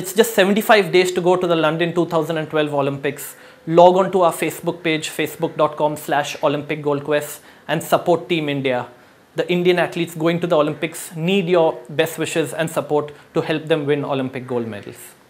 It's just 75 days to go to the London 2012 Olympics. Log on to our Facebook page, facebook.com slash Olympic Gold Quest and support Team India. The Indian athletes going to the Olympics need your best wishes and support to help them win Olympic gold medals.